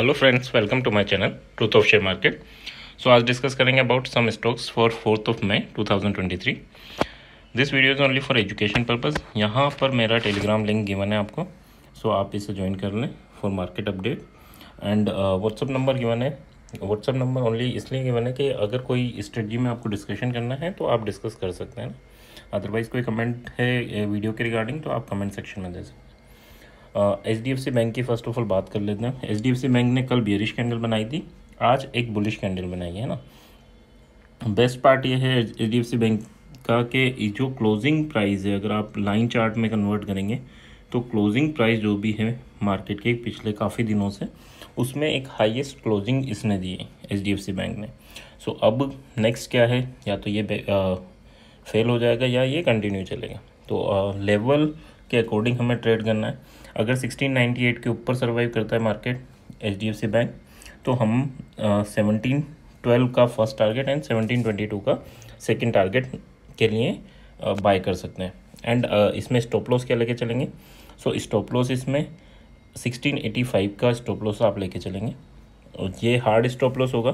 hello friends welcome to my channel truth of share market so आज discuss करेंगे about some stocks for fourth of May 2023 this video is only for education purpose यहाँ पर मेरा Telegram link given है आपको सो so आप इसे join कर लें for market update and WhatsApp number given है व्हाट्सअप नंबर ओनली इसलिए गिवन है कि अगर कोई स्ट्रेटजी में आपको डिस्कशन करना है तो आप डिस्कस कर सकते हैं अदरवाइज़ कोई कमेंट है वीडियो के रिगार्डिंग तो आप कमेंट सेक्शन में दे सकते हैं H D F C bank की फर्स्ट ऑफ ऑल बात कर लेते हैं H D F C bank ने कल बियरिश कैंडल बनाई थी आज एक बुलिश कैंडल बनाई है ना बेस्ट पार्ट ये है H D F C bank का कि जो क्लोजिंग प्राइस है अगर आप लाइन चार्ट में कन्वर्ट करेंगे तो क्लोजिंग प्राइस जो भी है मार्केट के पिछले काफ़ी दिनों से उसमें एक हाईएस्ट क्लोजिंग इसने दी है H D F C bank ने सो अब नेक्स्ट क्या है या तो ये आ, फेल हो जाएगा या ये कंटिन्यू चलेगा तो लेवल के अकॉर्डिंग हमें ट्रेड करना है अगर 1698 के ऊपर सर्वाइव करता है मार्केट एच बैंक तो हम सेवनटीन ट्वेल्व का first target and seventeen twenty two का सेकेंड टारगेट के लिए बाय uh, कर सकते हैं एंड uh, इसमें स्टॉप लॉस क्या लेके चलेंगे सो स्टॉप लॉस इसमें सिक्सटीन एटी फाइव का स्टॉप लॉस आप लेके चलेंगे और ये हार्ड स्टॉप लॉस होगा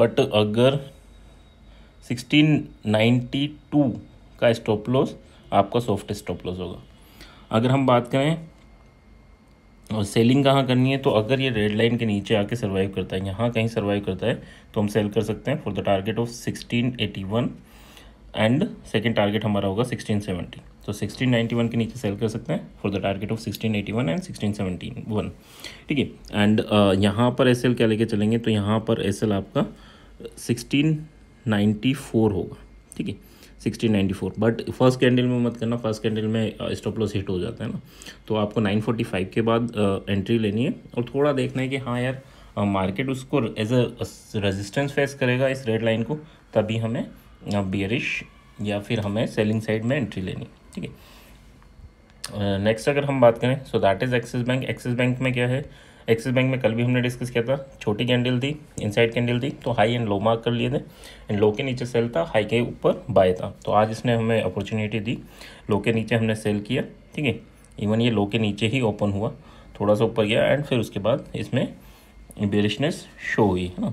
बट अगर सिक्सटीन नाइन्टी टू का स्टॉप लॉस आपका सॉफ्ट स्टॉप लॉस होगा अगर हम बात करें और सेलिंग कहाँ करनी है तो अगर ये रेड लाइन के नीचे आके सर्वाइव करता है यहाँ कहीं सर्वाइव करता है तो हम सेल कर सकते हैं for the target of sixteen eighty one and second target हमारा होगा सिक्सटीन सेवेंटी तो सिक्सटीन नाइन्टी वन के नीचे सेल कर सकते हैं for the target of sixteen eighty one and sixteen seventy one ठीक है एंड यहाँ पर एस एल क्या लेके चलेंगे तो यहाँ पर एस एल आपका सिक्सटीन नाइन्टी फोर होगा ठीक है sixteen ninety four but first candle में मत करना फर्स्ट कैंडल में स्टॉप लॉस हिट हो जाता है ना तो आपको नाइन फोर्टी फाइव के बाद एंट्री लेनी है और थोड़ा देखना है कि हाँ यार मार्केट उसको एज अ रेजिस्टेंस फेस करेगा इस रेड लाइन को तभी हमें बियरिश या फिर हमें सेलिंग साइड में एंट्री लेनी है ठीक है नेक्स्ट अगर हम बात करें so that is Axis bank Axis bank में क्या है एक्सिस बैंक में कल भी हमने डिस्कस किया था छोटी कैंडल थी इनसाइड कैंडल थी तो हाई एंड लो मार्क कर लिए थे एंड लो के नीचे सेल था हाई के ऊपर बाय था तो आज इसने हमें अपॉर्चुनिटी दी लो के नीचे हमने सेल किया ठीक है इवन ये लो के नीचे ही ओपन हुआ थोड़ा सा ऊपर गया एंड फिर उसके बाद इसमें बेरिशनेस शो हुई है ना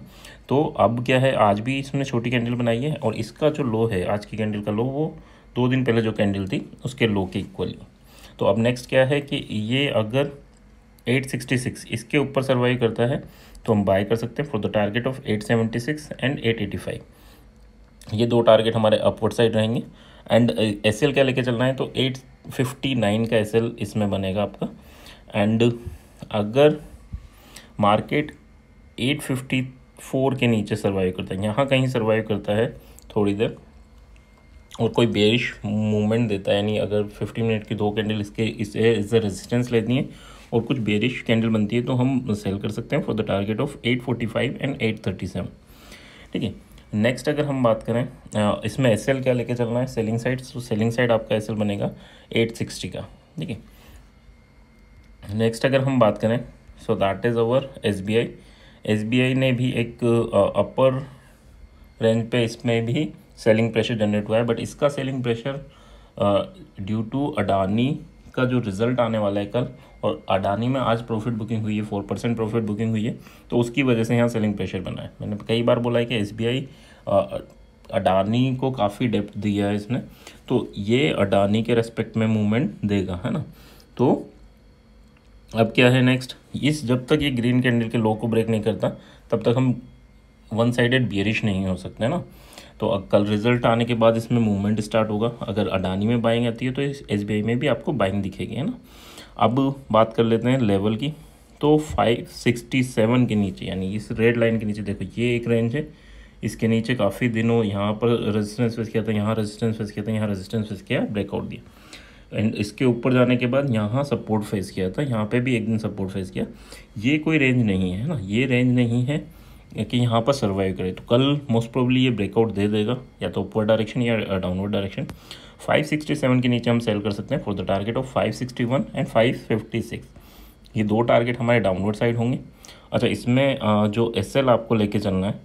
तो अब क्या है आज भी इसने छोटी कैंडल बनाई है और इसका जो लो है आज की कैंडल का लो वो दो दिन पहले जो कैंडल थी उसके लो के इक्वली तो अब नेक्स्ट क्या है कि ये अगर 866 इसके ऊपर सर्वाइव करता है तो हम बाय कर सकते हैं for the target of 876 and 885 ये दो टारगेट हमारे अपवर्ड साइड रहेंगे एंड एस uh, क्या लेके चलना है तो 859 का एस इसमें बनेगा आपका एंड अगर मार्केट 854 के नीचे सर्वाइव करता है यहाँ कहीं सर्वाइव करता है थोड़ी देर और कोई बेरिश मूवमेंट देता है यानी अगर 50 मिनट की दो कैंडल इसके इसे एज अ रेजिस्टेंस लेती हैं और कुछ बेरिश कैंडल बनती है तो हम सेल कर सकते हैं for the target of 845 and 837 ठीक है नेक्स्ट अगर हम बात करें इसमें एस क्या लेके चलना है सेलिंग साइड तो सेलिंग साइड आपका एस बनेगा 860 का ठीक है नेक्स्ट अगर हम बात करें so that is our S B I S B I ने भी एक अपर रेंज पे इसमें भी सेलिंग प्रेशर जनरेट हुआ है बट इसका selling pressure due to Adani का जो रिजल्ट आने वाला है कल और अडानी में आज प्रॉफिट बुकिंग हुई है फोर परसेंट प्रॉफिट बुकिंग हुई है तो उसकी वजह से यहाँ सेलिंग प्रेशर बना है मैंने कई बार बोला है कि एस अडानी को काफ़ी डेप्थ दिया है इसने तो ये अडानी के रेस्पेक्ट में मूवमेंट देगा है ना तो अब क्या है नेक्स्ट इस जब तक ये ग्रीन कैंडल के लो को ब्रेक नहीं करता तब तक हम वन साइडेड बियरिश नहीं हो सकते ना तो कल रिजल्ट आने के बाद इसमें मूवमेंट स्टार्ट होगा अगर अडानी में बाइंग आती है तो एस में भी आपको बाइंग दिखेगी है ना अब बात कर लेते हैं लेवल की तो 567 के नीचे यानी इस रेड लाइन के नीचे देखो ये एक रेंज है इसके नीचे काफ़ी दिनों यहाँ पर रेजिस्टेंस फेस किया था यहाँ रेजिस्टेंस फेस किया था यहाँ रेजिस्टेंस फेस किया ब्रेकआउट दिया एंड इसके ऊपर जाने के बाद यहाँ सपोर्ट फेस किया था यहाँ पे भी एक दिन सपोर्ट फेस किया ये कोई रेंज नहीं है ना ये रेंज नहीं है कि यहाँ पर सर्वाइव करे तो कल मोस्ट प्रोबली ये ब्रेकआउट दे देगा या तो ऊपर डायरेक्शन या डाउनवर्ड डायरेक्शन 567 के नीचे हम सेल कर सकते हैं for the target of 561 and 556 ये दो टारगेट हमारे डाउनवर्ड साइड होंगे अच्छा इसमें uh, जो एस आपको लेके चलना है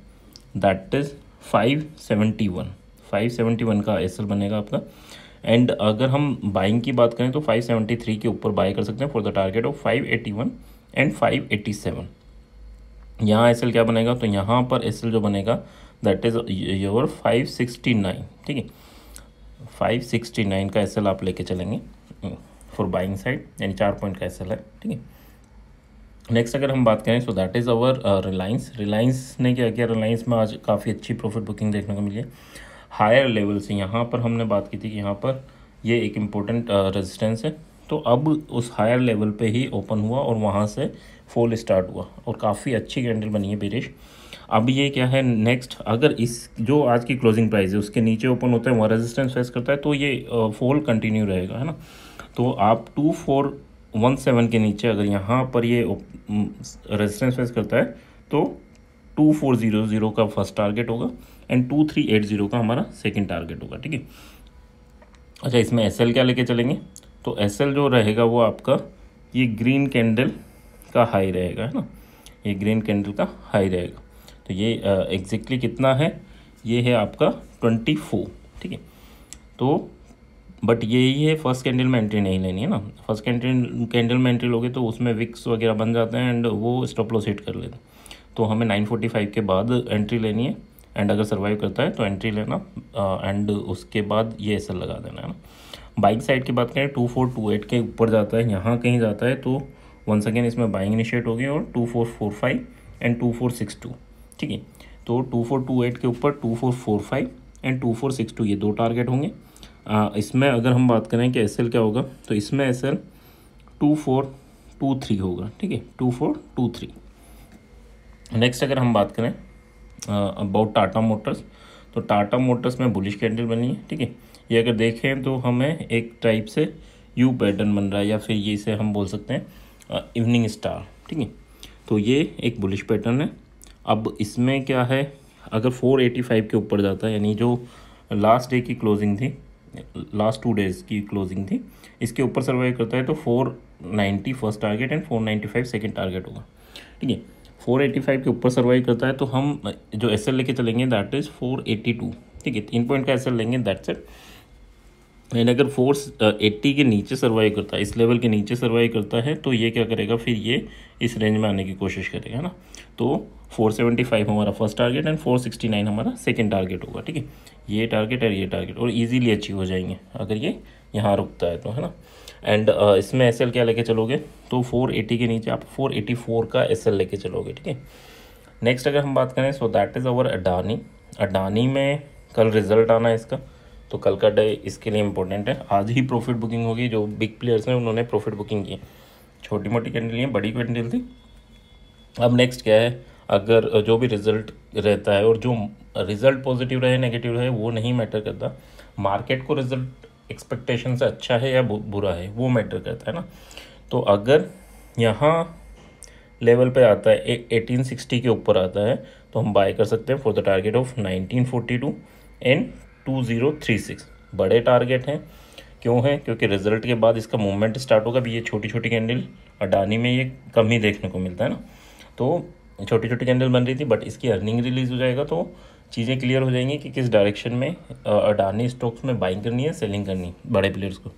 दैट इज़ फाइव सेवेंटी का एस बनेगा आपका एंड अगर हम बाइंग की बात करें तो 573 के ऊपर बाई कर सकते हैं for the target of 581 and 587 यहाँ एस क्या बनेगा तो यहाँ पर एस जो बनेगा that is your five sixty nine ठीक है फाइव सिक्सटी नाइन का एस आप लेके चलेंगे फॉर बाइंग साइड यानी चार पॉइंट का एस है ठीक है नेक्स्ट अगर हम बात करें so that is our Reliance Reliance ने क्या किया रिलायंस में आज काफ़ी अच्छी प्रॉफिट बुकिंग देखने को मिली है हायर लेवल से यहाँ पर हमने बात की थी कि यहाँ पर ये एक इम्पोर्टेंट रेजिस्टेंस uh, है तो अब उस हायर लेवल पे ही ओपन हुआ और वहाँ से फॉल स्टार्ट हुआ और काफ़ी अच्छी कैंडल बनी है बिरिश अब ये क्या है नेक्स्ट अगर इस जो आज की क्लोजिंग प्राइस है उसके नीचे ओपन होता है वहाँ रेजिस्टेंस फेस करता है तो ये फॉल कंटिन्यू रहेगा है ना तो आप टू फोर वन सेवन के नीचे अगर यहाँ पर ये रेजिस्टेंस फेस करता है तो टू फोर ज़ीरो ज़ीरो का फर्स्ट टारगेट होगा and two three eight zero का हमारा सेकेंड टारगेट होगा ठीक है अच्छा इसमें एस क्या लेके चलेंगे तो एस जो रहेगा वो आपका ये ग्रीन कैंडल का हाई रहेगा है ना ये ग्रीन कैंडल का हाई रहेगा तो ये एग्जैक्टली कितना है ये है आपका ट्वेंटी फोर ठीक है तो बट यही है फर्स्ट कैंडल में एंट्री नहीं लेनी है ना फर्स्ट कैंडल कैंडल में एंट्री लोगे तो उसमें विक्स वगैरह बन जाते हैं एंड वो स्टॉप लॉस हिट कर लेते हैं तो हमें नाइन फोर्टी फाइव के बाद एंट्री लेनी है एंड अगर सर्वाइव करता है तो एंट्री लेना एंड उसके बाद ये एस लगा देना है ना बाइक साइड की बात करें टू फोर टू एट के ऊपर जाता है यहाँ कहीं जाता है तो वन सेकेंड इसमें बाइंग इनिशिएट होगी और two four four five and two four six two ठीक है तो टू फोर टू एट के ऊपर two four four five and two four six two ये दो टारगेट होंगे आ, इसमें अगर हम बात करें कि एस क्या होगा तो इसमें S L two four two three होगा ठीक है two four two three next अगर हम बात करें अबाउट टाटा मोटर्स तो टाटा मोटर्स में बुलिश कैंडल बनी है ठीक है ये अगर देखें तो हमें एक टाइप से यू पैटर्न बन रहा है या फिर ये इसे हम बोल सकते हैं इवनिंग स्टार ठीक है तो ये एक बुलिश पैटर्न है अब इसमें क्या है अगर 485 के ऊपर जाता है यानी जो लास्ट डे की क्लोजिंग थी लास्ट टू डेज़ की क्लोजिंग थी इसके ऊपर सर्वाइव करता है तो 490 first target and 495 second target होगा ठीक है 485 के ऊपर सर्वाइव करता है तो हम जो एस लेके चलेंगे दैट इज़ टू ठीक है तीन पॉइंट का एसएल लेंगे दैट्स इट एंड अगर फोर्स एट्टी uh, के नीचे सर्वाइव करता है इस लेवल के नीचे सर्वाइव करता है तो ये क्या करेगा फिर ये इस रेंज में आने की कोशिश करेगा है ना तो 475 हमारा फर्स्ट टारगेट एंड 469 हमारा सेकेंड टारगेट होगा ठीक है ये टारगेट और ये टारगेट और इजीली अचीव हो जाएंगे अगर ये यहाँ रुकता है तो है ना एंड uh, इसमें एस क्या लेके चलोगे तो 480 के नीचे आप फोर का एस लेके चलोगे ठीक है नेक्स्ट अगर हम बात करें so that is our Adani Adani में कल रिजल्ट आना है इसका तो कल का डे इसके लिए इंपॉर्टेंट है आज ही प्रॉफिट बुकिंग होगी जो बिग प्लेयर्स हैं उन्होंने प्रॉफिट बुकिंग की छोटी मोटी कैंडल नहीं बड़ी कैंडल थी अब नेक्स्ट क्या है अगर जो भी रिजल्ट रहता है और जो रिजल्ट पॉजिटिव रहे नेगेटिव रहे वो नहीं मैटर करता मार्केट को रिजल्ट एक्सपेक्टेशन से अच्छा है या बुरा है वो मैटर करता है ना तो अगर यहाँ लेवल पे आता है 1860 के ऊपर आता है तो हम बाय कर सकते हैं for the target of 1942 three 2036 बड़े टारगेट हैं क्यों हैं क्योंकि रिजल्ट के बाद इसका मूवमेंट स्टार्ट होगा अभी ये छोटी छोटी कैंडल अडानी में ये कम ही देखने को मिलता है ना तो छोटी छोटी कैंडल बन रही थी बट इसकी अर्निंग रिलीज हो जाएगा तो चीज़ें क्लियर हो जाएंगी कि किस डायरेक्शन में अडानी स्टॉक्स में बाइंग करनी है सेलिंग करनी है बड़े प्लेयर्स को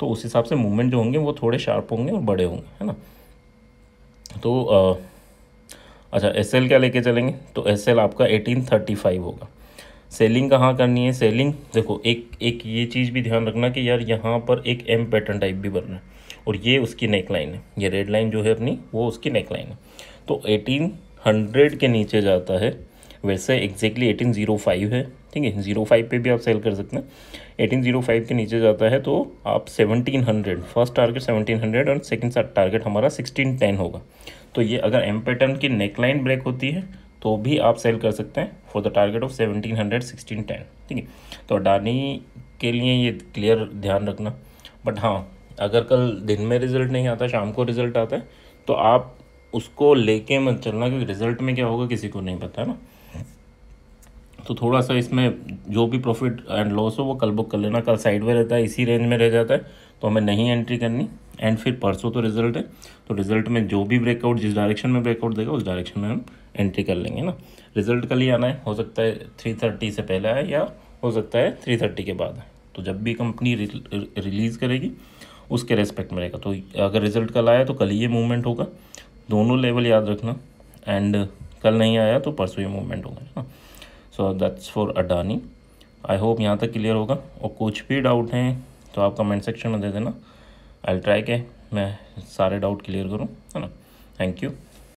तो उस हिसाब से मूवमेंट जो होंगे वो थोड़े शार्प होंगे और बड़े होंगे है ना तो आ, अच्छा एस एल क्या लेके चलेंगे तो एस एल आपका एटीन थर्टी फाइव होगा सेलिंग कहाँ करनी है सेलिंग देखो एक एक ये चीज़ भी ध्यान रखना कि यार यहाँ पर एक एम पैटर्न टाइप भी बनना है और ये उसकी नेक लाइन है ये रेड लाइन जो है अपनी वो उसकी नेक लाइन है तो एटीन हंड्रेड के नीचे जाता है वैसे एग्जैक्टली एटीन ज़ीरो फाइव है ठीक है ज़ीरो फाइव oh पे भी आप सेल कर सकते हैं एटीन ज़ीरो फाइव के नीचे जाता है तो आप seventeen hundred first target seventeen hundred और सेकेंड टारगेट हमारा सिक्सटीन टेन होगा तो ये अगर एम पैटर्न की नेक लाइन ब्रेक होती है तो भी आप सेल कर सकते हैं for the target of seventeen hundred sixteen ten ठीक है तो अडानी के लिए ये क्लियर ध्यान रखना बट हाँ अगर कल दिन में रिजल्ट नहीं आता शाम को रिजल्ट आता है तो आप उसको लेके मत चलना क्योंकि रिजल्ट में क्या होगा किसी को नहीं पता है ना तो थोड़ा सा इसमें जो भी प्रॉफिट एंड लॉस हो वो कल बुक कर लेना कल साइड में रहता है इसी रेंज में रह जाता है तो हमें नहीं एंट्री करनी एंड फिर परसों तो रिजल्ट है तो रिजल्ट में जो भी ब्रेकआउट जिस डायरेक्शन में ब्रेकआउट देगा उस डायरेक्शन में हम एंट्री कर लेंगे ना रिज़ल्ट कल ही आना है हो सकता है थ्री थर्टी से पहले आए या हो सकता है थ्री थर्टी के बाद आए तो जब भी कंपनी रिलीज़ करेगी उसके रेस्पेक्ट में रहेगा तो अगर रिज़ल्ट कल आया तो कल ही ये मूवमेंट होगा दोनों लेवल याद रखना एंड कल नहीं आया तो परसों ये मूवमेंट होगा ना so that's for Adani I hope यहाँ तक क्लियर होगा और कुछ भी डाउट हैं तो आप कमेंट सेक्शन में दे देना आई ट्राई के मैं सारे डाउट क्लियर करूँ है ना थैंक यू